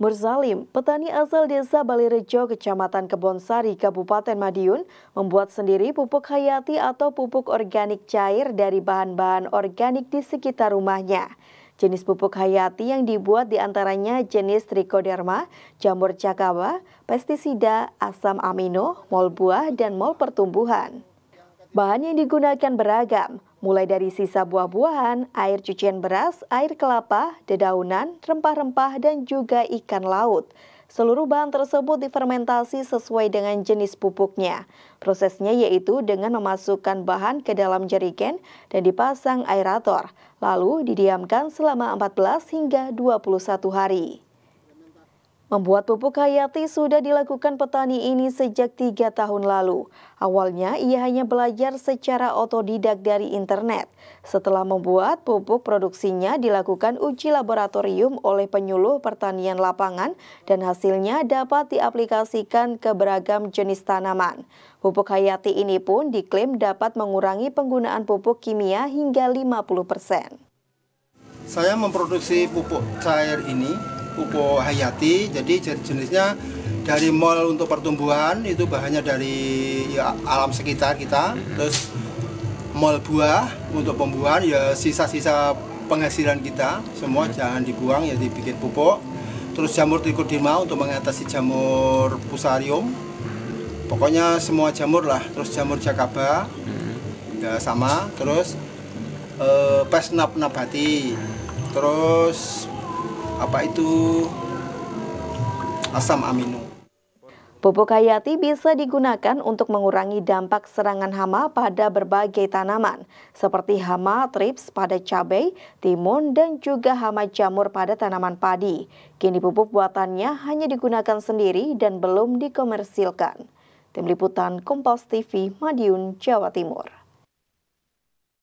Mursalim, petani asal desa Balirejo, kecamatan Kebonsari, Kabupaten Madiun, membuat sendiri pupuk hayati atau pupuk organik cair dari bahan-bahan organik di sekitar rumahnya. Jenis pupuk hayati yang dibuat diantaranya jenis trichoderma, jamur cakawa, pestisida, asam amino, mol buah, dan mol pertumbuhan. Bahan yang digunakan beragam, mulai dari sisa buah-buahan, air cucian beras, air kelapa, dedaunan, rempah-rempah, dan juga ikan laut. Seluruh bahan tersebut difermentasi sesuai dengan jenis pupuknya. Prosesnya yaitu dengan memasukkan bahan ke dalam jerigen dan dipasang aerator, lalu didiamkan selama 14 hingga 21 hari. Membuat pupuk hayati sudah dilakukan petani ini sejak tiga tahun lalu. Awalnya ia hanya belajar secara otodidak dari internet. Setelah membuat, pupuk produksinya dilakukan uji laboratorium oleh penyuluh pertanian lapangan dan hasilnya dapat diaplikasikan ke beragam jenis tanaman. Pupuk hayati ini pun diklaim dapat mengurangi penggunaan pupuk kimia hingga 50 Saya memproduksi pupuk cair ini pupuk Hayati. Jadi jenisnya dari mol untuk pertumbuhan itu bahannya dari ya, alam sekitar kita. Hmm. Terus mol buah untuk pembuahan ya sisa-sisa penghasilan kita semua hmm. jangan dibuang ya dibikin pupuk. Terus jamur trichoderma untuk mengatasi jamur pusarium. Pokoknya semua jamur lah. Terus jamur jakaba hmm. ya sama. Terus eh, pes nap nabati. Terus apa itu asam amino. Pupuk hayati bisa digunakan untuk mengurangi dampak serangan hama pada berbagai tanaman, seperti hama trips pada cabai, timun, dan juga hama jamur pada tanaman padi. Kini pupuk buatannya hanya digunakan sendiri dan belum dikomersilkan. Tim Liputan Kompas TV Madiun, Jawa Timur.